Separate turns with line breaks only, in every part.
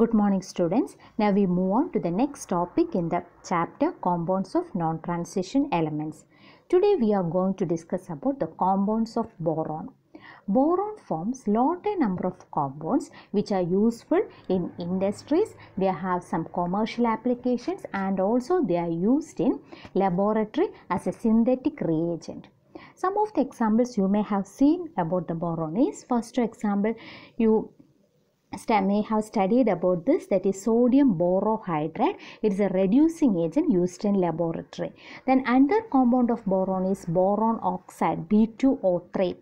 Good morning students. Now we move on to the next topic in the chapter compounds of non-transition elements. Today we are going to discuss about the compounds of boron. Boron forms lot a number of compounds which are useful in industries. They have some commercial applications and also they are used in laboratory as a synthetic reagent some of the examples you may have seen about the boron is first example you may have studied about this that is sodium borohydride. It is a reducing agent used in laboratory. Then another compound of boron is boron oxide B2O3.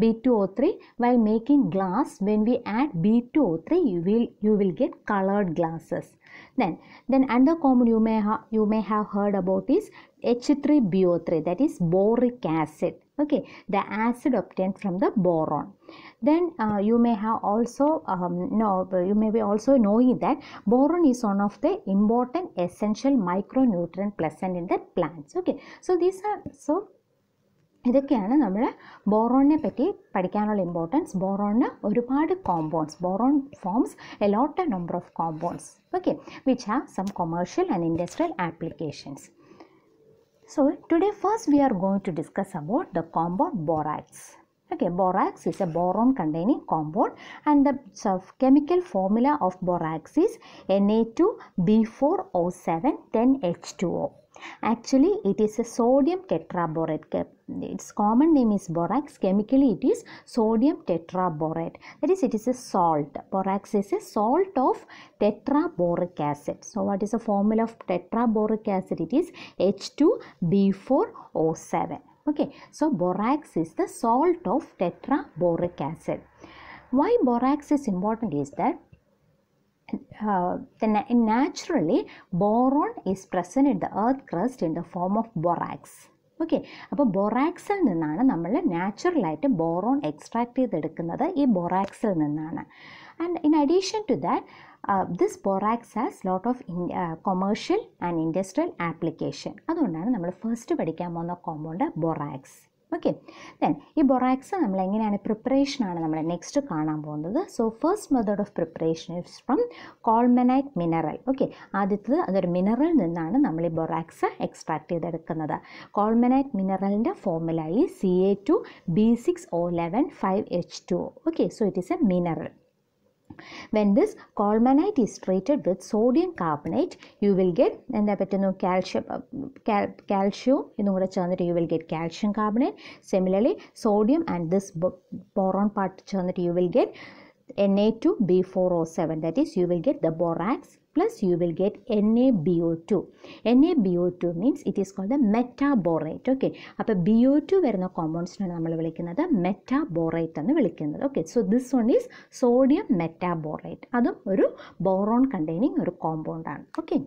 B2O3 while making glass when we add B2O3 you will you will get colored glasses. Then then another compound you may have you may have heard about is H3BO3 that is boric acid. okay the acid obtained from the boron then uh, you may have also um, know you may be also knowing that boron is one of the important essential micronutrient present in the plants okay so these are so ഇതൊക്കെയാണ് നമ്മൾ ബോറോണിനെ പറ്റി പഠിക്കാനുള്ള importance ബോറോണിന് ഒരുപാട് compounds boron forms a lot a number of compounds okay which have some commercial and industrial applications So today first we are going to discuss about the compound borax. Okay, borax is a boron containing compound and the chemical formula of borax is Na2B4O710H2O. Actually, it is a sodium tetraborate borate. Its common name is borax. Chemically, it is sodium tetraborate. That is, it is a salt. Borax is a salt of tetraboric acid. So, what is the formula of tetraboric acid? It is H2B4O7. Okay, so borax is the salt of tetraboric acid. Why borax is important is that Uh, the naturally boron is present in the earth crust in the form of borax okay അപ്പോൾ ബൊറാക്സിൽ നിന്നാണ് നമ്മൾ നാച്ചുറലായിട്ട് boron extract ചെയ്തെടുക്കുന്നത് ഈ ബൊറാക്സിൽ നിന്നാണ് and in addition to that this borax has lot of commercial and industrial application അതുകൊണ്ടാണ് നമ്മൾ ഫസ്റ്റ് പഠിക്കാൻ പോകുന്ന കോമ്പൗണ്ട് ബൊറാക്സ് ഓക്കെ ദെൻ ഈ ബൊറാക്സ് നമ്മൾ എങ്ങനെയാണ് പ്രിപ്പറേഷനാണ് നമ്മൾ നെക്സ്റ്റ് കാണാൻ പോകുന്നത് so first method of preparation is from colemanite mineral okay ആദ്യത്തത് അതൊരു മിനറൽ നിന്നാണ് നമ്മൾ ഈ ബൊറാക്സ് എക്സ്ട്രാക്ട് ചെയ്തെടുക്കുന്നത് കോൾമനൈറ്റ് മിനറലിൻ്റെ ഫോർമുല ഈ C A two B six O eleven five H two okay so it is a mineral when this colemanite is treated with sodium carbonate you will get എന്താ പറ്റുന്നു calcium കാൽ കാൽഷ്യവും ഇതും കൂടെ ചേർന്നിട്ട് you will get calcium carbonate similarly sodium and this boron part ചേർന്നിട്ട് you will get N A two B four O seven that is you will get the borax plus you will get NaBO2. NaBO2 means it is called the metaborate. Okay. അപ്പോൾ B O two വരുന്ന കോമ്പൗണ്ട്സിനാണ് നമ്മൾ വിളിക്കുന്നത് metaborate എന്ന് വിളിക്കുന്നത് okay so this one is sodium metaborate അതും ഒരു boron containing ഒരു കോമ്പൗണ്ടാണ് okay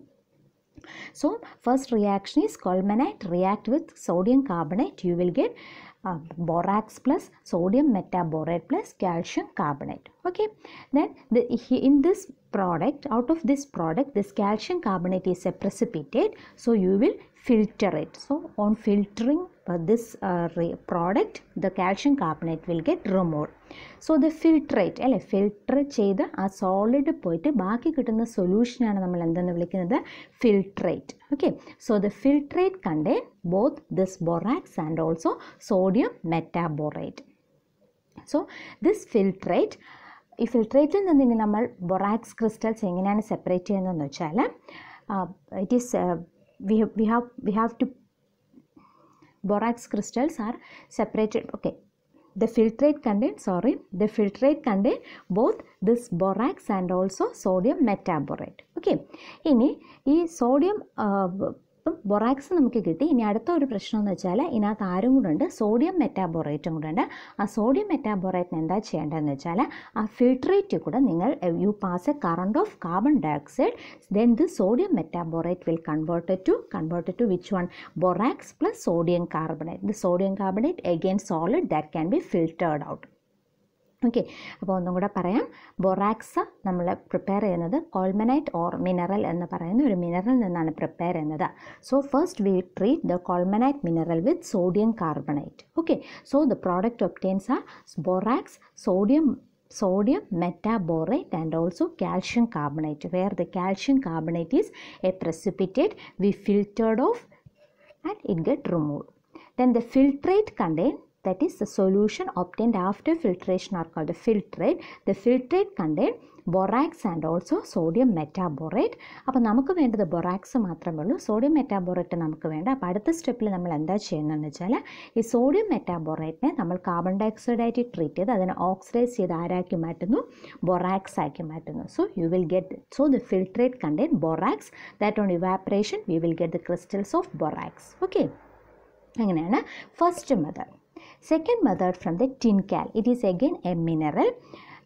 So first reaction is colmanate react with sodium carbonate. You will get uh, borax plus sodium metaborate plus calcium carbonate okay then the, in this product out of this product this calcium carbonate is a precipitate so you will filter it so on filtering but this uh, product the calcium carbonate will get removed so ഇത് filtrate അല്ലേ filter ചെയ്ത് ആ solid പോയിട്ട് ബാക്കി കിട്ടുന്ന സൊല്യൂഷനാണ് നമ്മൾ എന്തെന്ന് വിളിക്കുന്നത് filtrate okay so the filtrate contain both this borax and also sodium metaborate so this filtrate ഈ ഫിൽട്രേറ്റിൽ നിന്ന് ഇനി നമ്മൾ ബൊറാക്സ് ക്രിസ്റ്റൽസ് എങ്ങനെയാണ് സെപ്പറേറ്റ് ചെയ്യുന്നതെന്ന് വെച്ചാൽ it is we have we have to borax crystals are separated okay the filtrate contain sorry the filtrate contain both this borax and also sodium metaborate okay ini ee sodium ഇപ്പം borax നമുക്ക് കിട്ടി ഇനി അടുത്ത ഒരു പ്രശ്നം എന്ന് വെച്ചാൽ ഇതിനകത്ത് ആരും കൂടെ ഉണ്ട് സോഡിയം മെറ്റാബൊറേറ്റും കൂടെ ഉണ്ട് ആ സോഡിയം മെറ്റാബൊറേറ്റിന് എന്താ ചെയ്യേണ്ടതെന്ന് വെച്ചാൽ ആ ഫിൽട്രേറ്റ് കൂടെ നിങ്ങൾ you pass a current of carbon dioxide then the sodium metaborate will converted to converted to which one borax plus sodium carbonate the sodium carbonate again solid that can be filtered out okay അപ്പോൾ ഒന്നും കൂടെ പറയാം ബൊറാക്സ നമ്മൾ prepare ചെയ്യുന്നത് കോൾമനൈറ്റ് or mineral എന്ന് പറയുന്ന ഒരു mineral നിന്നാണ് പ്രിപ്പയർ ചെയ്യുന്നത് so first we treat the colemanite mineral with sodium carbonate okay so the product obtains ആ borax sodium sodium metaborate and also calcium carbonate where the calcium carbonate is a precipitate we filtered off and it get remove then the filtrate contain that is the solution obtained after filtration are called the filtrate. The filtrate contain borax and also sodium metaborate അപ്പോൾ നമുക്ക് വേണ്ടത് borax മാത്രമേ ഉള്ളൂ sodium metaborate നമുക്ക് വേണ്ട അപ്പോൾ അടുത്ത സ്റ്റെപ്പിൽ നമ്മൾ എന്താ ചെയ്യുന്നതെന്ന് വെച്ചാൽ ഈ സോഡിയം മെറ്റാബോറേറ്റിനെ നമ്മൾ കാർബൺ ഡയോക്സൈഡായിട്ട് ട്രീറ്റ് ചെയ്ത് അതിനെ ഓക്സിഡൈസ് ചെയ്ത് ആരാക്കി മാറ്റുന്നു ബൊറാക്സ് ആക്കി മാറ്റുന്നു so you will get so the filtrate contain borax that on evaporation we will get the crystals of borax okay അങ്ങനെയാണ് first method Second method from the tin cal. It is again a mineral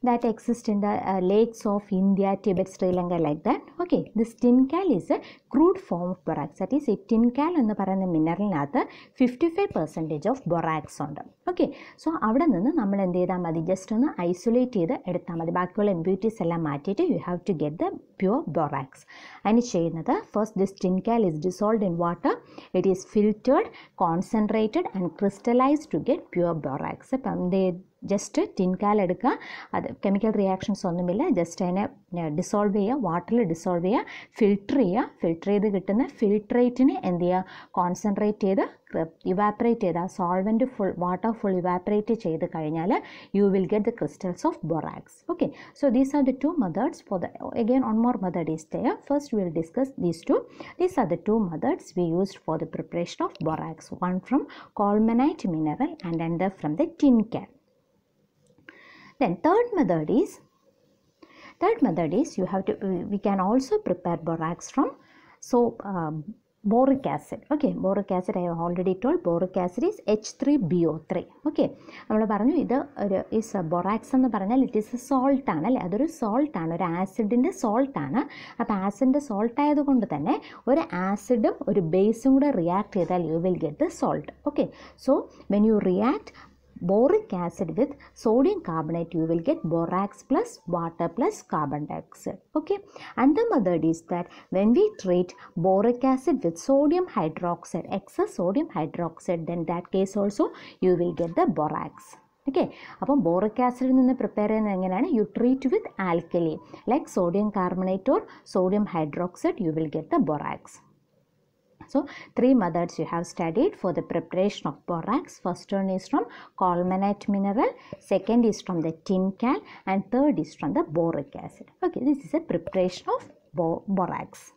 that exist in the uh, lakes of India, Tibet, Sri Lanka like that. Okay, this tincal is a crude form of borax. That is, ഈ tincal എന്ന് പറയുന്ന മിനറലിനകത്ത് fifty five percentage of borax ഉണ്ട് okay so അവിടെ നിന്ന് നമ്മൾ എന്ത് ചെയ്താൽ മതി ജസ്റ്റ് ഒന്ന് ഐസൊലേറ്റ് ചെയ്ത് എടുത്താൽ മതി ബാക്കിയുള്ള എംബ്യൂട്ടീസ് എല്ലാം മാറ്റിയിട്ട് you have to get the pure borax അതിന് ചെയ്യുന്നത് first this tincal is dissolve in water it is filtered concentrated and crystallised to get pure borax അപ്പം എന്ത് ജസ്റ്റ് ടിൻകാൽ എടുക്കുക അത് കെമിക്കൽ റിയാക്ഷൻസ് ഒന്നുമില്ല ജസ്റ്റ് അതിനെ ഡിസോൾവ് ചെയ്യുക വാട്ടറിൽ ഡിസോൾവ് ചെയ്യുക ഫിൽട്ടർ ചെയ്യുക ഫിൽട്ടർ ചെയ്ത് കിട്ടുന്ന ഫിൽട്രേറ്റിനെ എന്ത് ചെയ്യുക കോൺസെൻട്രേറ്റ് ചെയ്ത് ഇവാപ്പറേറ്റ് ചെയ്ത് ആ solvent full water full evaporate ചെയ്ത് കഴിഞ്ഞാൽ you will get the crystals of borax okay so these are the two methods for the again one more method is there first will discuss these two these are the two methods we used for the preparation of borax one from colemanite mineral and another from the tincal Then third method is, third method is you have to, we can also prepare borax from so um, boric acid. Okay, boric acid I have already told boric acid is H3BO3. Okay, നമ്മൾ പറഞ്ഞു ഇത് ഒരു it is a salt it is a salt ആണ് അല്ലേ അതൊരു salt ആണ് ഒരു ആസിഡിൻ്റെ സോൾട്ട് ആണ് salt ആസിഡിൻ്റെ സോൾട്ട് ആയതുകൊണ്ട് തന്നെ ഒരു or ഒരു ബേസും കൂടെ react ചെയ്താൽ you will get the salt. Okay, so when you react, boric acid with sodium carbonate you will get borax plus water plus carbon dioxide okay and the method is that when we treat boric acid with sodium hydroxide excess sodium hydroxide then that case also you will get the borax okay അപ്പം boric ആസിഡിൽ നിന്ന് prepare ചെയ്യുന്നത് എങ്ങനെയാണ് you treat with alkali like sodium carbonate or sodium hydroxide you will get the borax So three methods you have studied for the preparation of borax. First one is from colmanate mineral, second is from the tin can and third is from the boric acid. Okay, this is a preparation of borax.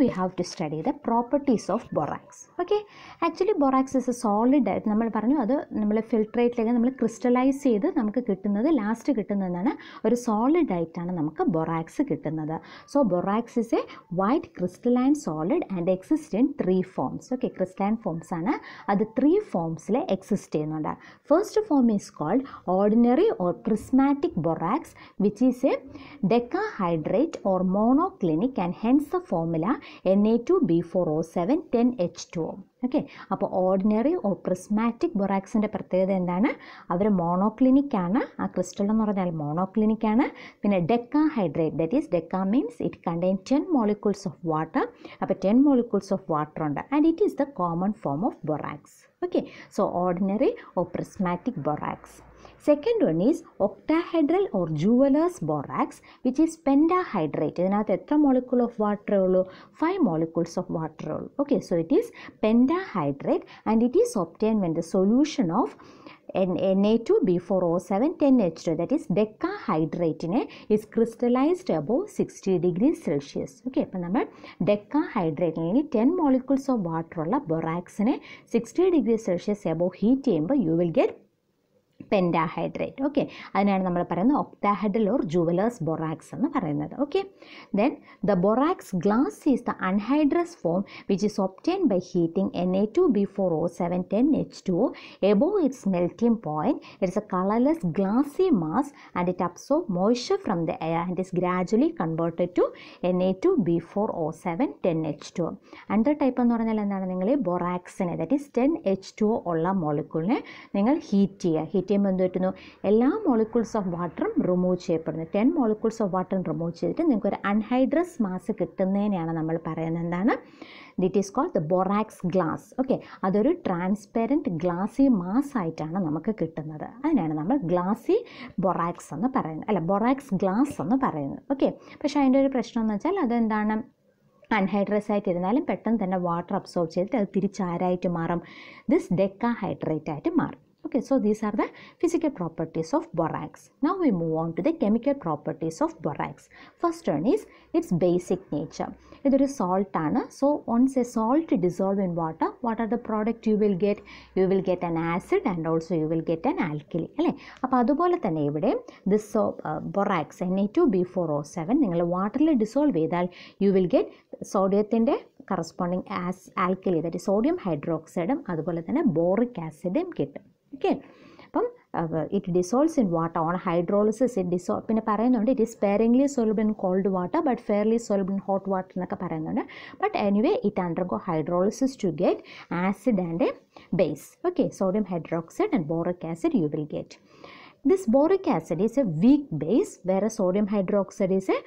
We have to study the properties of borax okay actually borax is a solid ആയിട്ട് നമ്മൾ പറഞ്ഞു അത് നമ്മൾ ഫിൽട്രേറ്റിലേക്ക് നമ്മൾ crystallise ചെയ്ത് നമുക്ക് കിട്ടുന്നത് last കിട്ടുന്നതാണ് ഒരു സോളിഡ് ആയിട്ടാണ് നമുക്ക് ബൊറാക്സ് കിട്ടുന്നത് so borax is a white crystalline solid and exist in three forms okay crystalline forms ആണ് അത് ത്രീ ഫോംസിൽ എക്സിസ്റ്റ് ചെയ്യുന്നുണ്ട് first form is called ordinary or prismatic borax which is a decahydrate or monoclinic and hence the formula N A two B four O seven ten H two O okay അപ്പോൾ ordinary or prismatic ബൊറാക്സിൻ്റെ പ്രത്യേകത എന്താണ് അവർ മോണോക്ലിനിക്കാണ് ആ crystal എന്ന് പറഞ്ഞാൽ മോണോക്ലിനിക്കാണ് പിന്നെ decahydrate that is deca means it contain ten molecules of water അപ്പോൾ ടെൻ മോളിക്യൂൾസ് ഓഫ് വാട്ടർ ഉണ്ട് and it is the common form of borax okay so ordinary or prismatic borax second one is octahedral or jewellers borax which is pentahydrate ഇതിനകത്ത് എത്ര molecule of വാട്ടറേ ഉള്ളൂ five molecules of വാട്ടറേ ഉള്ളൂ okay so it is pentahydrate and it is obtain when the solution of N N A two B four seven ten Na2B4O7 10H2 that is decahydrate is crystallised above sixty degree Celsius okay അപ്പോൾ നമ്മൾ decahydrate അല്ലെങ്കിൽ ten molecules of water ഉള്ള ബൊറാക്സിനെ sixty degree Celsius above heat ചെയ്യുമ്പോൾ you will get pentahydrate okay അതിനാണ് നമ്മൾ പറയുന്നത് octahedral or jewellers borax എന്ന് പറയുന്നത് okay then the borax glass is the anhydrous form which is obtain by heating N A two B four O seven ten H two O above its melting point it's a colourless glassy mass and it absorb moisture from the air and is gradually converted to N A two B four O seven ten H two another type എന്ന് പറഞ്ഞാൽ എന്താണ് നിങ്ങൾ ബൊറാക്സിനെ that is ten H two O ഉള്ള മോളിക്കൂളിനെ നിങ്ങൾ heat ചെയ്യുക heat കഴിയുമ്പോഴത്തേക്കും എന്ത് പറ്റുന്നു എല്ലാ മോളിക്യൂൾസ് ഓഫ് വാട്ടറും റിമൂവ് ചെയ്യപ്പെടുന്നു ടെൻ മോളിക്യൂൾസ് ഓഫ് വാട്ടറും റിമൂവ് ചെയ്തിട്ട് നിങ്ങൾക്ക് ഒരു അൺഹൈഡ്രസ് മാസ് കിട്ടുന്നതിനെയാണ് നമ്മൾ പറയുന്നത് എന്താണ് that is called the borax glass okay അതൊരു ട്രാൻസ്പെറൻറ്റ് ഗ്ലാസി മാസ് ആയിട്ടാണ് നമുക്ക് കിട്ടുന്നത് അതിനാണ് നമ്മൾ ഗ്ലാസി ബൊറാക്സ് എന്ന് പറയുന്നത് അല്ല ബൊറാക്സ് ഗ്ലാസ് എന്ന് പറയുന്നത് ഓക്കെ പക്ഷേ അതിൻ്റെ ഒരു പ്രശ്നം എന്ന് വെച്ചാൽ അതെന്താണ് അൺഹൈഡ്രസ് ആയിട്ട് ഇരുന്നാലും പെട്ടെന്ന് തന്നെ വാട്ടർ അബ്സോർബ് ചെയ്തിട്ട് അത് തിരിച്ചാരായിട്ട് മാറും ദിസ് ഡെക്കാഹൈഡ്രേറ്റ് ആയിട്ട് മാറും Okay, so these are the physical properties of borax. Now we move on to the chemical properties of borax. First one is its basic nature. ഇതൊരു salt ആണ് so once a salt dissolve in water what are the product you will get you will get an acid and also you will get an alkali അല്ലേ അപ്പോൾ അതുപോലെ തന്നെ ഇവിടെ this borax N A two B four O seven നിങ്ങൾ വാട്ടറിൽ dissolve ചെയ്താൽ you will get സോഡിയത്തിൻ്റെ corresponding as alkali that sodium ഹൈഡ്രോക്സൈഡും അതുപോലെ തന്നെ ബോറിക് ആസിഡും കിട്ടും ഓക്കെ അപ്പം it dissolves in water on hydrolysis it dissolve പിന്നെ പറയുന്നുണ്ട് it is sparingly soluble in cold water but fairly soluble in hot water എന്നൊക്കെ പറയുന്നുണ്ട് but anyway it undergo hydrolysis to get acid and a base okay sodium hydroxide and boric acid you will get this boric acid is a weak base വേറെ sodium hydroxide is a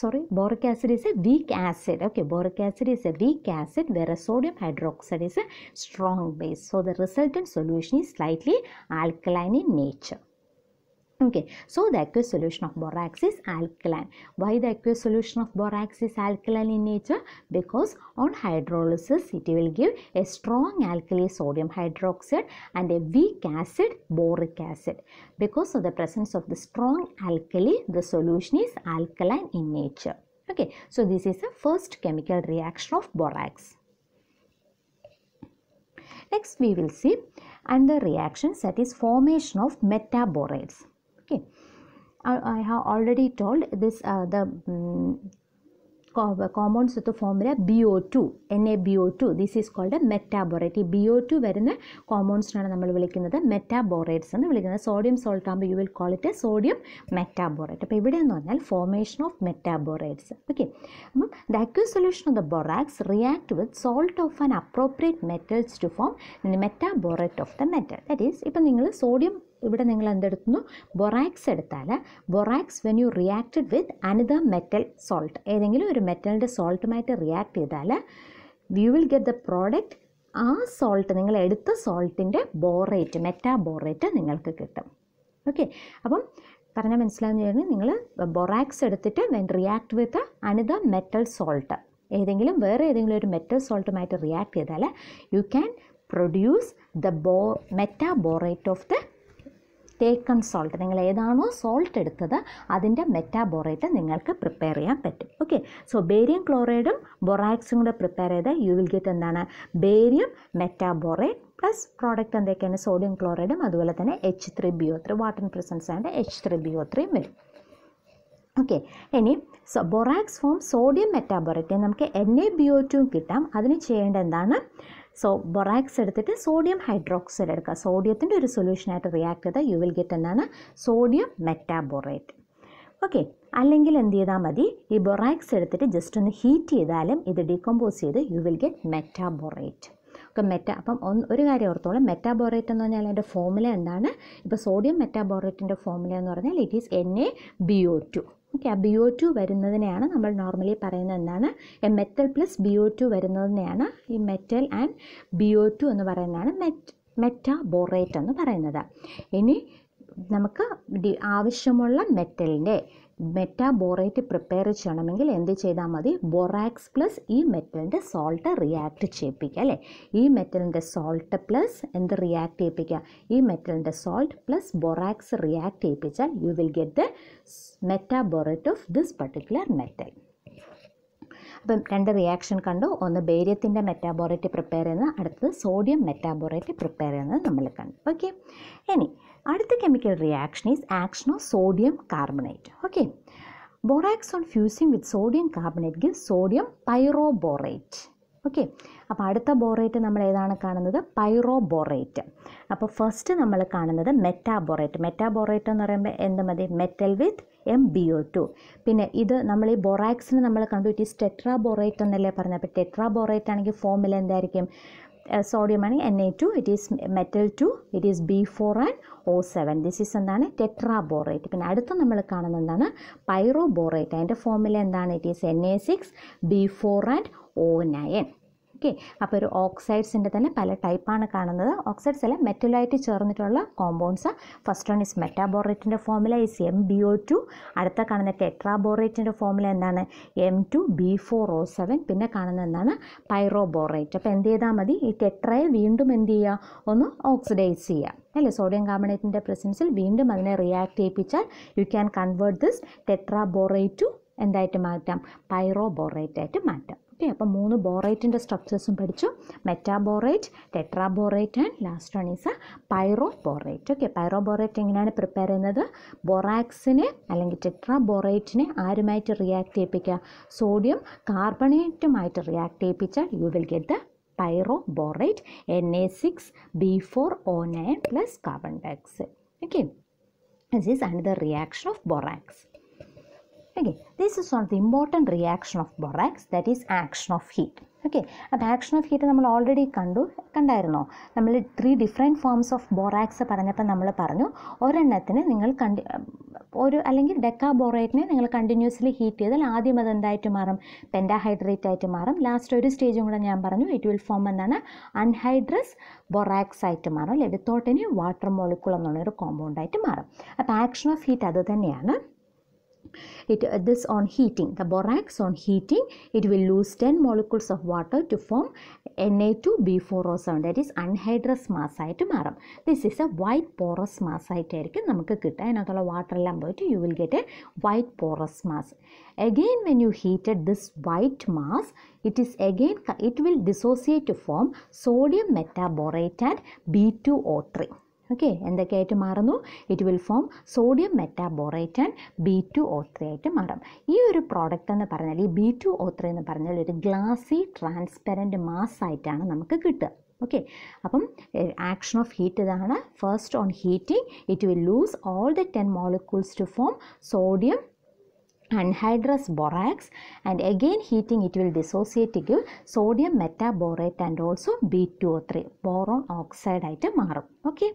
sorry boric acid is a weak acid okay boric acid is a weak acid whereas sodium hydroxide is a strong base so the resultant solution is slightly alkaline in nature Okay, so the aqueous solution of borax is alkaline. Why the aqueous solution of borax is alkaline in nature? Because on hydrolysis it will give a strong alkali sodium hydroxide and a weak acid boric acid. Because of the presence of the strong alkali, the solution is alkaline in nature. Okay, so this is the first chemical reaction of borax. Next we will see and the reactions that is formation of metaborates. I have already told this uh, the um, compounds with ഫോമിലെ B O two N A B O two this is called metaborate ഈ B O two വരുന്ന കോമ്പൗണ്ട്സിനാണ് നമ്മൾ വിളിക്കുന്നത് metaborates എന്ന് വിളിക്കുന്നത് sodium salt ആകുമ്പോൾ you will call it sodium metaborate അപ്പോൾ ഇവിടെ എന്ന് പറഞ്ഞാൽ ഫോമേഷൻ ഓഫ് മെറ്റാബോറേറ്റ്സ് ഓക്കെ അപ്പം the aqueous solution of the borax react with salt of an appropriate metals to form metaborate of the metal that is ഇപ്പം നിങ്ങൾ sodium ഇവിടെ നിങ്ങൾ എന്തെടുക്കുന്നു ബൊറാക്സ് എടുത്താൽ borax when you reacted with another metal salt ഏതെങ്കിലും ഒരു മെറ്റലിൻ്റെ സോൾട്ടുമായിട്ട് റിയാക്ട് ചെയ്താൽ you will get the product ആ സോൾട്ട് നിങ്ങൾ എടുത്ത സോൾട്ടിൻ്റെ ബോറേറ്റ് മെറ്റാ ബോറേറ്റ് നിങ്ങൾക്ക് കിട്ടും ഓക്കെ അപ്പം പറഞ്ഞാൽ മനസ്സിലാകുന്ന കഴിഞ്ഞാൽ നിങ്ങൾ ബൊറാക്സ് എടുത്തിട്ട് when react with another metal salt ഏതെങ്കിലും വേറെ ഏതെങ്കിലും ഒരു മെറ്റൽ സോൾട്ടുമായിട്ട് റിയാക്ട് ചെയ്താൽ യു ക്യാൻ പ്രൊഡ്യൂസ് ദ ബോ metaborate of the taken salt നിങ്ങൾ ഏതാണോ സോൾട്ട് എടുത്തത് അതിൻ്റെ മെറ്റാബോറേറ്റ് നിങ്ങൾക്ക് പ്രിപ്പയർ ചെയ്യാൻ പറ്റും ഓക്കെ സോ ബേരിയം ക്ലോറൈഡും ബൊറാക്സും കൂടെ പ്രിപ്പയർ ചെയ്ത് യു വിൽ ഗെറ്റ് എന്താണ് ബേരിയം മെറ്റാബോറേറ്റ് പ്ലസ് പ്രോഡക്റ്റ് എന്തൊക്കെയാണ് സോഡിയം ക്ലോറൈഡും അതുപോലെ തന്നെ H three B O three water presence and H three B O ത്രീയും വരും ഓക്കെ ഇനി so borax form sodium metaborate നമുക്ക് എൻ എ ബി ഒ ടുവും കിട്ടാം അതിന് ചെയ്യേണ്ട എന്താണ് സോ ബൊറാക്സ് എടുത്തിട്ട് സോഡിയം ഹൈഡ്രോക്സൈഡ് എടുക്കുക സോഡിയത്തിൻ്റെ ഒരു സൊല്യൂഷനായിട്ട് റിയാക്ട് ചെയ്താൽ യു വിൽ ഗെറ്റ് എന്നാണ് സോഡിയം മെറ്റാബോറേറ്റ് ഓക്കെ അല്ലെങ്കിൽ എന്ത് ചെയ്താൽ മതി ഈ ബൊറാക്സ് എടുത്തിട്ട് ജസ്റ്റ് ഒന്ന് ഹീറ്റ് ചെയ്താലും ഇത് ഡീകമ്പോസ് ചെയ്ത് യു വിൽ ഗെറ്റ് മെറ്റാബോറേറ്റ് ഒക്കെ മെറ്റ അപ്പം ഒന്ന് ഒരു കാര്യം ഓർത്തോളം മെറ്റാബോറേറ്റ് എന്ന് പറഞ്ഞാൽ അതിൻ്റെ ഫോമുല എന്താണ് ഇപ്പോൾ സോഡിയം മെറ്റാബോറേറ്റിൻ്റെ ഫോമുല എന്ന് പറഞ്ഞാൽ it is N A B O two okay ആ ബി ഒ ടു വരുന്നതിനെയാണ് നമ്മൾ നോർമലി പറയുന്നത് എന്താണ് a metal plus B O two വരുന്നതിനെയാണ് ഈ metal and B O two എന്ന് പറയുന്നതാണ് മെറ്റ് മെറ്റാബോറേറ്റ് എന്ന് പറയുന്നത് ഇനി നമുക്ക് ആവശ്യമുള്ള മെറ്റലിൻ്റെ മെറ്റാബോറേറ്റ് പ്രിപ്പയർ ചെയ്യണമെങ്കിൽ എന്ത് ചെയ്താൽ മതി ബൊറാക്സ് പ്ലസ് ഈ മെറ്റലിൻ്റെ സോൾട്ട് റിയാക്ട് ചെയ്യിപ്പിക്കുക അല്ലേ ഈ മെറ്റലിൻ്റെ സോൾട്ട് പ്ലസ് എന്ത് റിയാക്ട് ചെയ്യിപ്പിക്കുക ഈ മെറ്റലിൻ്റെ സോൾട്ട് പ്ലസ് ബൊറാക്സ് റിയാക്ട് ചെയ്യിപ്പിച്ചാൽ you will get the metaborate of this particular metal അപ്പം രണ്ട് റിയാക്ഷൻ കണ്ടു ഒന്ന് ബേരിയത്തിൻ്റെ മെറ്റാബോറേറ്റ് പ്രിപ്പയർ ചെയ്യുന്നത് അടുത്തത് സോഡിയം മെറ്റാബോറേറ്റ് പ്രിപ്പയർ ചെയ്യുന്നത് നമ്മൾ കണ്ടു ഓക്കെ ഇനി അടുത്ത chemical reaction is action of sodium carbonate okay borax on fusing with sodium carbonate give sodium pyroborate okay അപ്പോൾ അടുത്ത ബോറേറ്റ് നമ്മൾ ഏതാണ് കാണുന്നത് പൈറോബോറേറ്റ് അപ്പോൾ ഫസ്റ്റ് നമ്മൾ കാണുന്നത് മെറ്റാബോറേറ്റ് മെറ്റാബോറേറ്റ് എന്ന് പറയുമ്പോൾ എന്ത് മതി metal with M B O two പിന്നെ ഇത് നമ്മൾ ഈ ബൊറാക്സിന് നമ്മൾ കണ്ടു ഇറ്റ് ഈസ് ടെട്രാബോറേറ്റ് എന്നല്ലേ പറഞ്ഞത് അപ്പോൾ ടെട്രാബോറേറ്റ് ആണെങ്കിൽ ഫോമിൽ എന്തായിരിക്കും സോഡിയം ആണ് N A two it is metal two it is B four and O seven this is എന്താണ് ടെട്രാ ബോറേറ്റ് പിന്നെ അടുത്ത നമ്മൾ കാണുന്ന എന്താണ് പൈറോ ബോറേറ്റ് അതിൻ്റെ ഫോമിൽ എന്താണ് it is N A six B four and O nine okay അപ്പോൾ ഒരു ഓക്സൈഡ്സിൻ്റെ തന്നെ പല ടൈപ്പാണ് കാണുന്നത് ഓക്സൈഡ്സ് അല്ല മെറ്റലായിട്ട് ചേർന്നിട്ടുള്ള കോമ്പൗണ്ട്സ് ഫസ്റ്റ് വൺ ഇസ് മെറ്റാബോറേറ്റിൻ്റെ formula is M B O two അടുത്ത കാണുന്ന ടെട്രാബോറേറ്റിൻ്റെ ഫോർമുല എന്താണ് M two B four O seven പിന്നെ കാണുന്ന എന്താണ് പൈറോബോറേറ്റ് അപ്പോൾ എന്ത് ചെയ്താൽ മതി ഈ ടെട്രയെ വീണ്ടും എന്ത് ചെയ്യുക ഒന്ന് ഓക്സിഡൈസ് ചെയ്യുക അല്ലേ സോഡിയം കാർബണേറ്റിൻ്റെ പ്രസൻസിൽ വീണ്ടും അതിനെ റിയാക്ട് ചെയ്യിപ്പിച്ചാൽ you can convert this tetraborate to എന്തായിട്ട് മാറ്റാം പൈറോബോറേറ്റ് ആയിട്ട് മാറ്റാം ഓക്കെ അപ്പോൾ മൂന്ന് ബോറേറ്റിൻ്റെ സ്ട്രക്ചേഴ്സും പഠിച്ചു metaborate tetraborate and last one is pyroborate okay pyroborate എങ്ങനെയാണ് പ്രിപ്പയർ ചെയ്യുന്നത് ബൊറാക്സിനെ അല്ലെങ്കിൽ ടെട്രാബോറേറ്റിനെ ആരുമായിട്ട് റിയാക്ട് ചെയ്യിപ്പിക്കുക സോഡിയം കാർബണേറ്റുമായിട്ട് റിയാക്ട് ചെയ്യിപ്പിച്ചാൽ you will get the pyro pyroborate N A six B four O nine plus carbon dioxide okay this is and the reaction of borax okay this is one of the important reaction of borax that is action of heat. Okay അപ്പോൾ action of heat നമ്മൾ already കണ്ടു കണ്ടായിരുന്നോ നമ്മൾ three different forms of borax പറഞ്ഞപ്പോൾ നമ്മൾ പറഞ്ഞു ഒരെണ്ണത്തിന് നിങ്ങൾ കണ്ടി ഒരു അല്ലെങ്കിൽ ഡെക്കാ ബോറേറ്റിനെ നിങ്ങൾ കണ്ടിന്യൂസ്ലി ഹീറ്റ് ചെയ്താൽ ആദ്യം അത് എന്തായിട്ട് മാറും പെൻഡാഹൈഡ്രേറ്റ് ആയിട്ട് മാറും ലാസ്റ്റ് ഒരു സ്റ്റേജും കൂടെ ഞാൻ പറഞ്ഞു ഇറ്റ് വിൽ ഫോം എന്നാണ് അൺഹൈഡ്രസ് ബൊറാക്സ് ആയിട്ട് മാറും അല്ലെ വിത്തൗട്ട് എനി വാട്ടർ മോളിക്കുൾ എന്നുള്ളൊരു കോമ്പൗണ്ട് ആയിട്ട് മാറും അപ്പോൾ ആക്ഷൻ ഓഫ് ഹീറ്റ് അത് തന്നെയാണ് it uh, this on heating the borax on heating it will lose 10 molecules of water to form Na2B4O7 that is anhydrous mass ആയിട്ട് this is a white porous mass mass ആയിട്ടായിരിക്കും നമുക്ക് കിട്ടുക അതിനകത്തുള്ള water ellam പോയിട്ട് you will get a white porous mass again when you heated this white mass it is again it will dissociate to form sodium metaborate and b2o3 okay എന്തൊക്കെയായിട്ട് മാറുന്നു it will form sodium metaborate and B two O three ആയിട്ട് മാറും ഈ ഒരു product എന്ന് പറഞ്ഞാൽ ഈ B two O three എന്ന് പറഞ്ഞാൽ ഒരു ഗ്ലാസി ട്രാൻസ്പെറൻറ്റ് മാസ് ആയിട്ടാണ് നമുക്ക് കിട്ടുക ഓക്കെ അപ്പം ആക്ഷൻ ഓഫ് ഹീറ്റ് ഇതാണ് first on heating it will lose all the ten molecules to form sodium anhydrous borax and again heating it will dissociate to give sodium metaborate and also B2O3 boron oxide ആയിട്ട് മാറും okay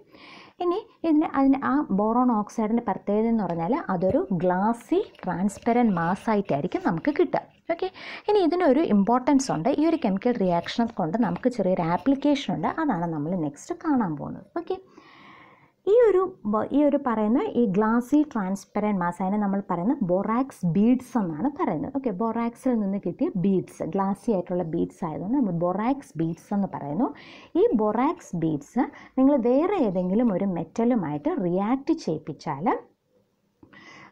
ഇനി ഇതിന് അതിന് ആ boron ഓക്സൈഡിൻ്റെ പ്രത്യേകത എന്ന് പറഞ്ഞാൽ അതൊരു ഗ്ലാസി ട്രാൻസ്പെറൻറ്റ് മാസ്സായിട്ടായിരിക്കും നമുക്ക് കിട്ടുക ഓക്കെ ഇനി ഇതിനൊരു ഇമ്പോർട്ടൻസ് ഉണ്ട് ഈ ഒരു കെമിക്കൽ റിയാക്ഷൻ കൊണ്ട് നമുക്ക് ചെറിയൊരു ആപ്ലിക്കേഷൻ ഉണ്ട് അതാണ് നമ്മൾ നെക്സ്റ്റ് കാണാൻ പോകുന്നത് ഓക്കെ ഈ ഒരു ഈ ഒരു പറയുന്ന ഈ ഗ്ലാസി ട്രാൻസ്പെറൻറ്റ് മാസ് അതിനെ നമ്മൾ പറയുന്ന ബൊറാക്സ് ബീഡ്സ് എന്നാണ് പറയുന്നത് ഓക്കെ ബൊറാക്സിൽ നിന്ന് കിട്ടിയ ബീഡ്സ് ഗ്ലാസി ആയിട്ടുള്ള ബീഡ്സ് ആയതുകൊണ്ട് നമ്മൾ ബൊറാക്സ് ബീഡ്സ് എന്ന് പറയുന്നു ഈ ബൊറാക്സ് ബീഡ്സ് നിങ്ങൾ വേറെ ഏതെങ്കിലും ഒരു മെറ്റലുമായിട്ട് റിയാക്ട് ചെയ്യിപ്പിച്ചാൽ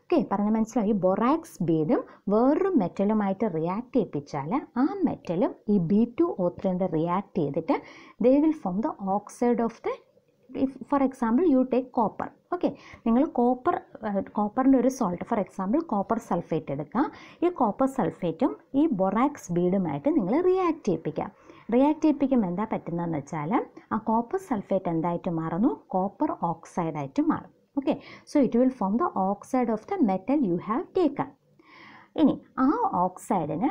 ഓക്കെ പറഞ്ഞ മനസ്സിലായി ബൊറാക്സ് ബീഡും വേറൊരു മെറ്റലുമായിട്ട് റിയാക്ട് ചെയ്യിപ്പിച്ചാൽ ആ മെറ്റലും ഈ ബി ടു റിയാക്ട് ചെയ്തിട്ട് they will form the oxide of the if for example you take copper okay നിങ്ങൾ കോപ്പർ കോപ്പറിൻ്റെ ഒരു salt for example copper sulphate എടുക്കുക ഈ കോപ്പർ സൾഫേറ്റും ഈ ബൊറാക്സ് ബീഡുമായിട്ട് നിങ്ങൾ റിയാക്ട് ചെയ്യിപ്പിക്കുക റിയാക്ട് ചെയ്യിപ്പിക്കുമ്പോൾ എന്താ പറ്റുന്നതെന്ന് വെച്ചാൽ ആ കോപ്പർ സൾഫേറ്റ് എന്തായിട്ട് മാറുന്നു കോപ്പർ ഓക്സൈഡായിട്ട് മാറും okay so it will form the oxide of the metal you have taken ഇനി ആ ഓക്സൈഡിന്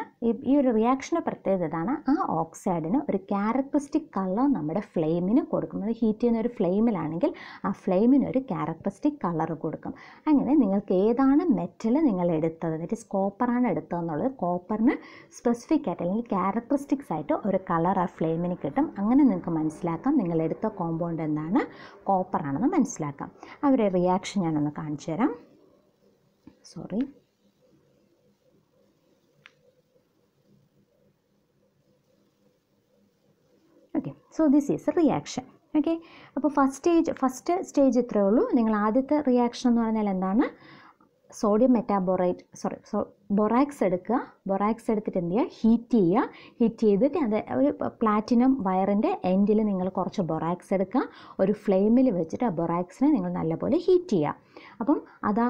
ഈ ഒരു റിയാക്ഷൻ്റെ പ്രത്യേകത ഇതാണ് ആ ഓക്സൈഡിന് ഒരു ക്യാരക്ടറിസ്റ്റിക് കളർ നമ്മുടെ ഫ്ലെയിമിന് കൊടുക്കും അത് ഹീറ്റ് ചെയ്യുന്ന ഒരു ഫ്ലെയിമിലാണെങ്കിൽ ആ ഫ്ലെയിമിന് ഒരു ക്യാരക്ടറിസ്റ്റിക് കളർ കൊടുക്കും അങ്ങനെ നിങ്ങൾക്ക് ഏതാണ് മെറ്റൽ നിങ്ങൾ എടുത്തത് ഇസ് കോപ്പറാണ് എടുത്തതെന്നുള്ളത് കോപ്പറിന് സ്പെസിഫിക് ആയിട്ട് അല്ലെങ്കിൽ ക്യാരക്ടറിസ്റ്റിക്സ് ആയിട്ട് ഒരു കളർ ആ ഫ്ലെയിമിന് കിട്ടും അങ്ങനെ നിങ്ങൾക്ക് മനസ്സിലാക്കാം നിങ്ങൾ എടുത്ത കോമ്പൗണ്ട് എന്താണ് കോപ്പറാണെന്ന് മനസ്സിലാക്കാം അവരുടെ റിയാക്ഷൻ ഞാനൊന്ന് കാണിച്ചു തരാം sorry so this is a reaction okay അപ്പോൾ ഫസ്റ്റ് സ്റ്റേജ് ഫസ്റ്റ് സ്റ്റേജ് ഇത്രയേ ഉള്ളൂ നിങ്ങൾ ആദ്യത്തെ റിയാക്ഷൻ എന്ന് പറഞ്ഞാൽ എന്താണ് sodium metaborate sorry so borax എടുക്കുക ബൊറാക്സ് എടുത്തിട്ട് എന്ത് ചെയ്യുക ഹീറ്റ് ചെയ്യുക ഹീറ്റ് ചെയ്തിട്ട് അത് ഒരു പ്ലാറ്റിനം വയറിൻ്റെ എൻഡിൽ നിങ്ങൾ കുറച്ച് ബൊറാക്സ് എടുക്കുക ഒരു ഫ്ലെയിമിൽ വെച്ചിട്ട് ആ ബൊറാക്സിനെ നിങ്ങൾ നല്ലപോലെ ഹീറ്റ് ചെയ്യുക അപ്പം അതാ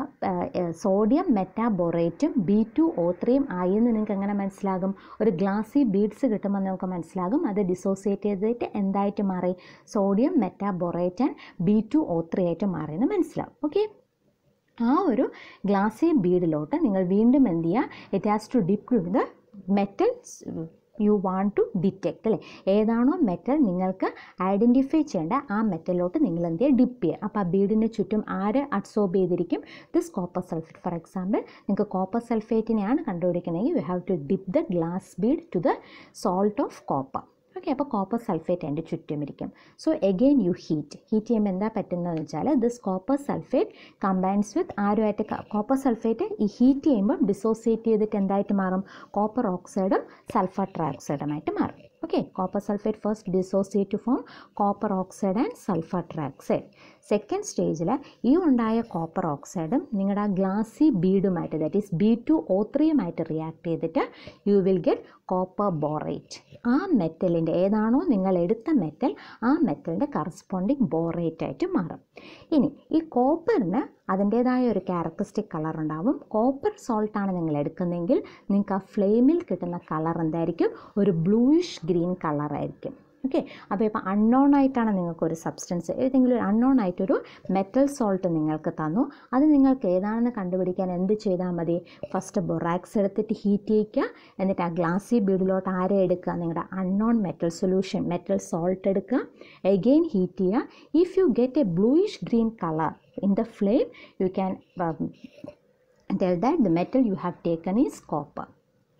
സോഡിയം മെറ്റാബൊറേറ്റും ബി ടു ഓ ത്രീയും ആയെന്ന് നിങ്ങൾക്ക് എങ്ങനെ മനസ്സിലാകും ഒരു ഗ്ലാസി ബീഡ്സ് കിട്ടുമ്പോൾ നമുക്ക് മനസ്സിലാകും അത് ഡിസോസിയേറ്റ് ചെയ്തിട്ട് എന്തായിട്ട് മാറി sodium metaborate and B two O three ആയിട്ട് മാറിയെന്ന് മനസ്സിലാവും ഓക്കെ ആ ഒരു ഗ്ലാസി ബീഡിലോട്ട് നിങ്ങൾ വീണ്ടും എന്ത് ചെയ്യുക it has to dip the metal you want to detect അല്ലേ ഏതാണോ മെറ്റൽ നിങ്ങൾക്ക് ഐഡൻറ്റിഫൈ ചെയ്യേണ്ട ആ മെറ്റലിലോട്ട് നിങ്ങൾ എന്ത് ചെയ്യുക ഡിപ്പ് ചെയ്യുക അപ്പോൾ ആ ബീഡിന് ചുറ്റും ആര് അബ്സോർബ് ചെയ്തിരിക്കും this copper sulphate for example നിങ്ങൾക്ക് കോപ്പർ സൾഫേറ്റിനെയാണ് കണ്ടുപിടിക്കണമെങ്കിൽ you have to dip the glass bead to the salt of copper okay അപ്പോൾ കോപ്പർ സൾഫേറ്റ് എൻ്റെ ചുറ്റും ഇരിക്കും so again you heat heat ചെയ്യുമ്പോൾ എന്താ പറ്റുന്നതെന്ന് വെച്ചാൽ this copper sulphate combines with ആരുമായിട്ട് കോപ്പർ സൾഫേറ്റ് ഈ ഹീറ്റ് ചെയ്യുമ്പോൾ ഡിസോസിയേറ്റ് ചെയ്തിട്ട് എന്തായിട്ട് മാറും കോപ്പർ ഓക്സൈഡും സൾഫർ ട്രയോക്സൈഡുമായിട്ട് മാറും okay copper sulphate first dissociate form copper oxide and sulphur trioxide second സ്റ്റേജിൽ ഈ ഉണ്ടായ കോപ്പർ ഓക്സൈഡും നിങ്ങളുടെ ആ ഗ്ലാസി ബീഡുമായിട്ട് that is B two O ത്രീയുമായിട്ട് റിയാക്ട് ചെയ്തിട്ട് you will get copper borate ആ മെറ്റലിൻ്റെ ഏതാണോ നിങ്ങൾ എടുത്ത മെറ്റൽ ആ മെറ്റലിൻ്റെ കറസ്പോണ്ടിങ് ബോറേറ്റ് ആയിട്ട് മാറും ഇനി ഈ കോപ്പറിന് അതിൻ്റേതായ ഒരു ക്യാരക്ടറിസ്റ്റിക് കളർ ഉണ്ടാവും കോപ്പർ സോൾട്ടാണ് നിങ്ങൾ എടുക്കുന്നതെങ്കിൽ നിങ്ങൾക്ക് ആ ഫ്ലെയിമിൽ കിട്ടുന്ന കളർ എന്തായിരിക്കും ഒരു ബ്ലൂയിഷ് ഗ്രീൻ കളറായിരിക്കും ഓക്കെ അപ്പോൾ ഇപ്പോൾ അൺനോൺ ആയിട്ടാണ് നിങ്ങൾക്കൊരു സബ്സ്റ്റൻസ് ഏതെങ്കിലും ഒരു അൺനോൺ ആയിട്ടൊരു മെറ്റൽ സോൾട്ട് നിങ്ങൾക്ക് തന്നു അത് നിങ്ങൾക്ക് ഏതാണെന്ന് കണ്ടുപിടിക്കാൻ എന്ത് ചെയ്താൽ മതി ഫസ്റ്റ് ബൊറാക്സ് എടുത്തിട്ട് ഹീറ്റ് ചെയ്യിക്കുക എന്നിട്ട് ആ ഗ്ലാസ്സി ബീഡിലോട്ട് ആരെ എടുക്കുക നിങ്ങളുടെ unknown metal solution metal salt എടുക്കുക എഗെയിൻ ഹീറ്റ് ചെയ്യുക if you get a bluish green colour in the flame you can tell that the metal you have taken is copper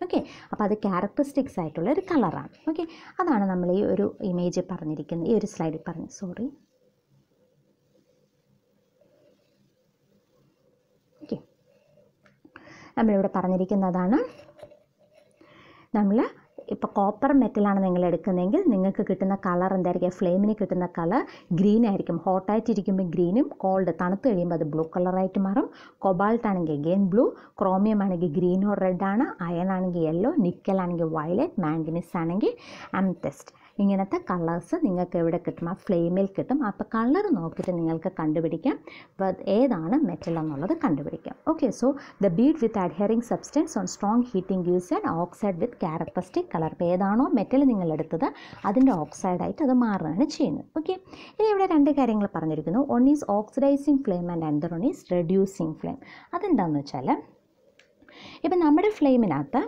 okay അപ്പോൾ അത് ക്യാരക്ടറിസ്റ്റിക്സ് ആയിട്ടുള്ള ഒരു കളറാണ് ഓക്കെ അതാണ് നമ്മൾ ഈ ഒരു ഇമേജ് പറഞ്ഞിരിക്കുന്നത് ഈ ഒരു സ്ലൈഡിൽ പറഞ്ഞു സോറി നമ്മളിവിടെ പറഞ്ഞിരിക്കുന്നതാണ് നമ്മൾ ഇപ്പോൾ കോപ്പർ മെറ്റലാണ് നിങ്ങൾ എടുക്കുന്നതെങ്കിൽ നിങ്ങൾക്ക് കിട്ടുന്ന കളർ എന്തായിരിക്കും ഫ്ലെയിമിന് കിട്ടുന്ന കളർ ഗ്രീൻ ആയിരിക്കും ഹോട്ടായിട്ടിരിക്കുമ്പോൾ ഗ്രീനും കോൾഡ് തണുത്ത് കഴിയുമ്പോൾ അത് ബ്ലൂ കളറായിട്ട് മാറും കൊബാൾട്ട് ആണെങ്കിൽ ഗെയിൻ ബ്ലൂ ക്രോമിയം ആണെങ്കിൽ ഗ്രീൻ ഓർ റെഡ് ആണ് അയൺ ആണെങ്കിൽ യെല്ലോ നിക്കൽ ആണെങ്കിൽ വയലറ്റ് മാംഗനീസ് ആണെങ്കിൽ അംതെസ്റ്റ് ഇങ്ങനത്തെ കളേഴ്സ് നിങ്ങൾക്ക് എവിടെ കിട്ടും ആ ഫ്ലെയിമിൽ കിട്ടും അപ്പോൾ കളർ നോക്കിയിട്ട് നിങ്ങൾക്ക് കണ്ടുപിടിക്കാം ഏതാണ് മെറ്റൽ എന്നുള്ളത് കണ്ടുപിടിക്കാം okay so the bead with adhering substance on strong heating use and oxide with characteristic colour അപ്പോൾ ഏതാണോ മെറ്റൽ നിങ്ങൾ എടുത്തത് അതിൻ്റെ ഓക്സൈഡായിട്ട് അത് മാറുകയാണ് ചെയ്യുന്നത് ഓക്കെ ഇനി ഇവിടെ രണ്ട് കാര്യങ്ങൾ പറഞ്ഞിരിക്കുന്നു one is oxidising flame and other one is reducing flame അതെന്താണെന്ന് വെച്ചാൽ ഇപ്പം നമ്മുടെ ഫ്ലെയിമിനകത്ത്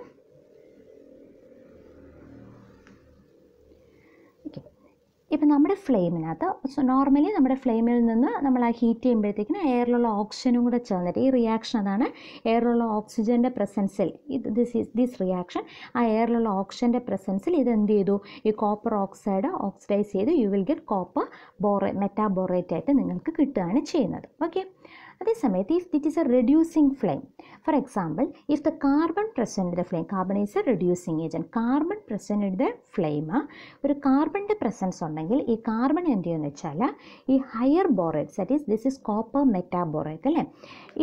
ഇപ്പം നമ്മുടെ ഫ്ലെയിമിനകത്ത് നോർമലി നമ്മുടെ ഫ്ലെയിമിൽ നിന്ന് നമ്മൾ ആ ഹീറ്റ് ചെയ്യുമ്പോഴത്തേക്കിന് എയറിലുള്ള ഓക്സിജനും കൂടെ ചേർന്നിട്ട് ഈ റിയാക്ഷൻ അതാണ് എയറിലുള്ള ഓക്സിജൻ്റെ പ്രസൻസിൽ ഇത് ദിസ് ഈസ് ദിസ് റിയാക്ഷൻ ആ എയറിലുള്ള ഓക്സിജൻ്റെ പ്രസൻസിൽ ഇത് എന്ത് ചെയ്തു ഈ കോപ്പർ ഓക്സൈഡ് ഓക്സിഡൈസ് ചെയ്ത് യു വിൽ ഗെറ്റ് കോപ്പർ ബോറേ മെറ്റാബോറേറ്റ് ആയിട്ട് നിങ്ങൾക്ക് കിട്ടുകയാണ് ചെയ്യുന്നത് ഓക്കെ അതേസമയത്ത് if it is a reducing flame for example if the carbon present the flame carbon is a reducing agent carbon present the flame ഒരു കാർബണിൻ്റെ presence ഉണ്ടെങ്കിൽ ഈ കാർബൺ എന്ത് ചെയ്യുമെന്ന് വെച്ചാൽ ഈ higher borate that is this is copper metaborate അല്ലേ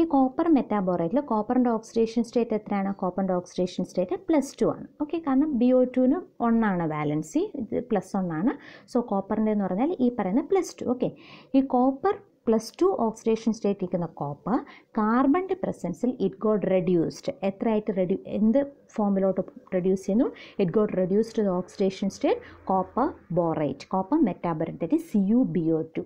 ഈ കോപ്പർ മെറ്റാബോറേറ്റിൽ കോപ്പറിൻ്റെ ഓക്സിഡേഷൻ സ്റ്റേറ്റ് എത്രയാണ് കോപ്പറിൻ്റെ ഓക്സിഡേഷൻ സ്റ്റേറ്റ് പ്ലസ് ടു ആണ് ഓക്കെ കാരണം ബി ഒ ടുവിന് ഒന്നാണ് വാലൻസി ഇത് പ്ലസ് ഒന്നാണ് സോ കോപ്പറിൻ്റെ എന്ന് പറഞ്ഞാൽ ഈ പറയുന്ന പ്ലസ് ടു ഓക്കെ ഈ കോപ്പർ പ്ലസ് ടു ഓക്സിഡേഷൻ ഇരിക്കുന്ന കോപ്പർ കാർബണിൻ്റെ പ്രസൻസിൽ ഇറ്റ് ഗോഡ് റെഡ്യൂസ്ഡ് എത്രയായിട്ട് റെഡ്യൂ എന്ത് ഫോമിലോട്ട് റെഡ്യൂസ് ചെയ്യുന്നു it got reduced oxidation state copper borate copper മെറ്റാബറിൻ്റെ C U B O two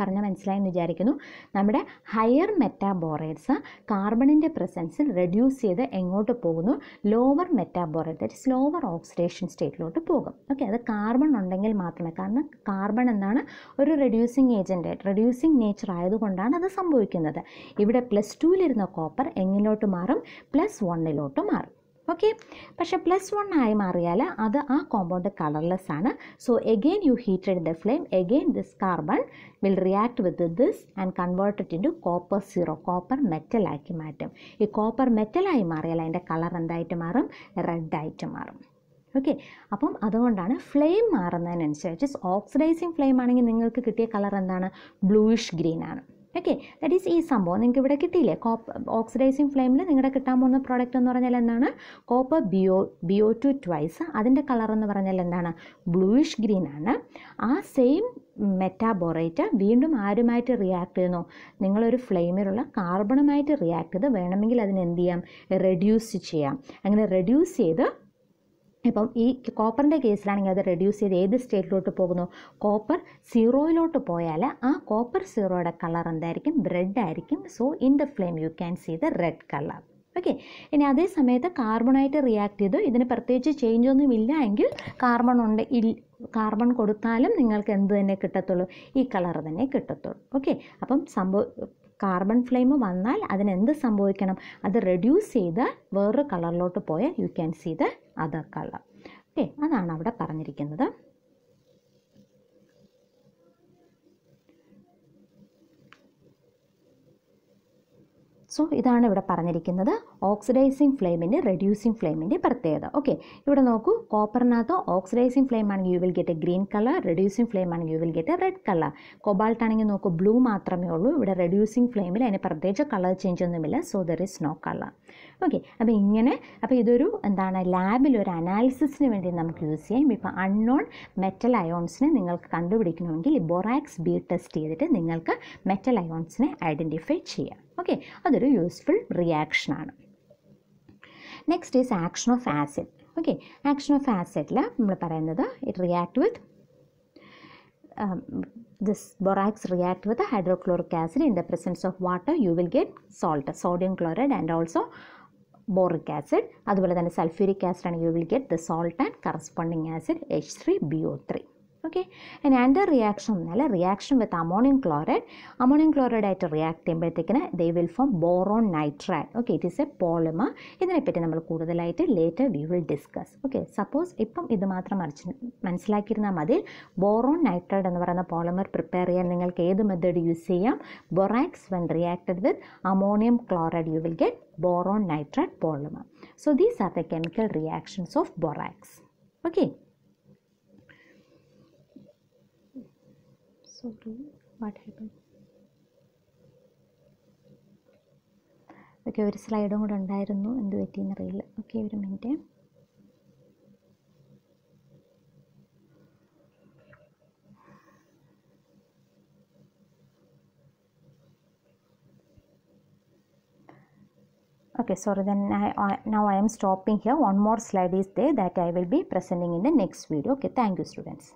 പറഞ്ഞാൽ മനസ്സിലായെന്ന് വിചാരിക്കുന്നു നമ്മുടെ ഹയർ മെറ്റാബോറേറ്റ്സ് കാർബണിൻ്റെ പ്രസൻസിൽ റെഡ്യൂസ് ചെയ്ത് എങ്ങോട്ട് പോകുന്നു lower metaborate that is lower oxidation സ്റ്റേറ്റിലോട്ട് പോകും ഓക്കെ അത് കാർബൺ ഉണ്ടെങ്കിൽ മാത്രമേ കാരണം കാർബൺ എന്താണ് ഒരു റെഡ്യൂസിങ് ഏജൻ്റ് റെഡ്യൂസിങ് നേച്ചർ ആയതുകൊണ്ടാണ് അത് സംഭവിക്കുന്നത് ഇവിടെ പ്ലസ് ടുവിലിരുന്ന കോപ്പർ എങ്ങിലോട്ട് മാറും പ്ലസ് വണ്ണിലോട്ട് മാറും ഓക്കെ പക്ഷേ പ്ലസ് വൺ ആയി മാറിയാൽ അത് ആ കോമ്പൗണ്ട് കളർലെസ് ആണ് so again you heated the flame again this carbon will react with this and convert it into copper zero copper മെറ്റലാക്കി മാറ്റും ഈ കോപ്പർ മെറ്റലായി മാറിയാൽ അതിൻ്റെ കളർ എന്തായിട്ട് മാറും റെഡായിട്ട് മാറും ഓക്കെ അപ്പം അതുകൊണ്ടാണ് ഫ്ലെയിം മാറുന്നതിനനുസരിച്ച് ഓക്സിഡൈസിങ് ഫ്ലെയിം ആണെങ്കിൽ നിങ്ങൾക്ക് കിട്ടിയ കളർ എന്താണ് ബ്ലൂയിഷ് ഗ്രീൻ ആണ് ഓക്കെ ദാറ്റ് ഈസ് ഈ സംഭവം നിങ്ങൾക്ക് ഇവിടെ കിട്ടിയില്ലേ കോപ്പ് ഓക്സിഡൈസിങ് ഫ്ലെയിമിൽ നിങ്ങളുടെ കിട്ടാൻ പോകുന്ന പ്രോഡക്റ്റ് എന്ന് പറഞ്ഞാൽ എന്താണ് copper B O B O two twice അതിൻ്റെ കളർ എന്ന് പറഞ്ഞാൽ എന്താണ് ബ്ലൂയിഷ് ഗ്രീൻ ആണ് ആ സെയിം മെറ്റാബോറേറ്റ് വീണ്ടും ആരുമായിട്ട് റിയാക്ട് ചെയ്യുന്നു നിങ്ങളൊരു ഫ്ലെയിമിലുള്ള കാർബണുമായിട്ട് റിയാക്ട് ചെയ്ത് വേണമെങ്കിൽ അതിനെന്ത് ചെയ്യാം റെഡ്യൂസ് ചെയ്യാം അങ്ങനെ റെഡ്യൂസ് ചെയ്ത് ഇപ്പം ഈ കോപ്പറിൻ്റെ കേസിലാണെങ്കിൽ അത് റെഡ്യൂസ് ചെയ്ത് ഏത് സ്റ്റേറ്റിലോട്ട് പോകുന്നു കോപ്പർ സീറോയിലോട്ട് പോയാൽ ആ കോപ്പർ സീറോയുടെ കളർ എന്തായിരിക്കും റെഡ് ആയിരിക്കും so in the flame you can see the red colour okay ഇനി അതേ സമയത്ത് കാർബണായിട്ട് റിയാക്ട് ചെയ്തു ഇതിന് പ്രത്യേകിച്ച് ചേഞ്ച് ഒന്നും ഇല്ല എങ്കിൽ കാർബൺ ഉണ്ട് കാർബൺ കൊടുത്താലും നിങ്ങൾക്ക് എന്ത് തന്നെ കിട്ടത്തുള്ളൂ ഈ കളർ തന്നെ കിട്ടത്തുള്ളൂ ഓക്കെ അപ്പം സംഭവം കാർബൺ ഫ്ലെയിം വന്നാൽ അതിനെന്ത് സംഭവിക്കണം അത് റെഡ്യൂസ് ചെയ്ത് വേറൊരു കളറിലോട്ട് പോയാൽ you can see the other colour okay അതാണ് അവിടെ പറഞ്ഞിരിക്കുന്നത് സോ ഇതാണ് ഇവിടെ പറഞ്ഞിരിക്കുന്നത് ഓക്സിഡൈസിങ് ഫ്ലെയിമിൻ്റെ റെഡ്യൂസിങ് ഫ്ലെയിമിൻ്റെ പ്രത്യേകത ഓക്കെ ഇവിടെ നോക്കൂ കോപ്പറിനകത്ത് ഓക്സിഡൈസിങ് ഫ്ലെയിം ആണെങ്കിൽ you will get a green colour reducing flame ആണെങ്കിൽ you will get a red colour cobalt ആണെങ്കിൽ നോക്കൂ ബ്ലൂ മാത്രമേ ഉള്ളൂ ഇവിടെ റെഡ്യൂസിങ് ഫ്ലെയിമിൽ അതിന് പ്രത്യേകിച്ച് കളർ ചേഞ്ച് ഒന്നുമില്ല so there is no colour okay അപ്പോൾ ഇങ്ങനെ അപ്പോൾ ഇതൊരു എന്താണ് ലാബിൽ ഒരു അനാലിസിസിന് വേണ്ടി നമുക്ക് യൂസ് ചെയ്യാം ഇപ്പോൾ അൺനോൺ മെറ്റൽ അയോൺസിനെ നിങ്ങൾക്ക് കണ്ടുപിടിക്കണമെങ്കിൽ ബൊറാക്സ് ബി ടെസ്റ്റ് ചെയ്തിട്ട് നിങ്ങൾക്ക് മെറ്റൽ അയോൺസിനെ ഐഡൻറ്റിഫൈ ചെയ്യാം ഓക്കെ അതൊരു യൂസ്ഫുൾ റിയാക്ഷനാണ് next is action of acid okay action of ആസിഡിൽ നമ്മൾ പറയുന്നത് it react with this borax react with hydrochloric acid in the presence of water you will get salt sodium chloride and also boric acid അതുപോലെ തന്നെ sulphuric acid ആണെങ്കിൽ you will get the salt and corresponding acid H three B O three okay and and reaction എന്നാൽ reaction with ammonium chloride ammonium chloride ആയിട്ട് react ചെയ്യുമ്പോഴത്തേക്കിന് they will form boron nitride okay it is a polymer ഇതിനെപ്പറ്റി നമ്മൾ കൂടുതലായിട്ട് later we will discuss okay suppose ഇപ്പം ഇത് മാത്രം മറിച്ച് മനസ്സിലാക്കിയിരുന്നാൽ മതി ബോറോൺ നൈട്രൈഡ് എന്ന് പറയുന്ന പോളിമർ പ്രിപ്പയർ ചെയ്യാൻ നിങ്ങൾക്ക് ഏത് മെത്തേഡ് യൂസ് ചെയ്യാം borax when reacted with ammonium chloride you will get boron nitride polymer so these are the chemical reactions of borax okay sorry what happened okay ഒരു സ്ലൈഡും കൂടെ ഉണ്ടായിരുന്നു എന്ത് പറ്റിയെന്നറിയില്ല ഓക്കെ ഒരു minute okay so then I, I, now i am stopping here one more slide is there that i will be presenting in the next video okay thank you students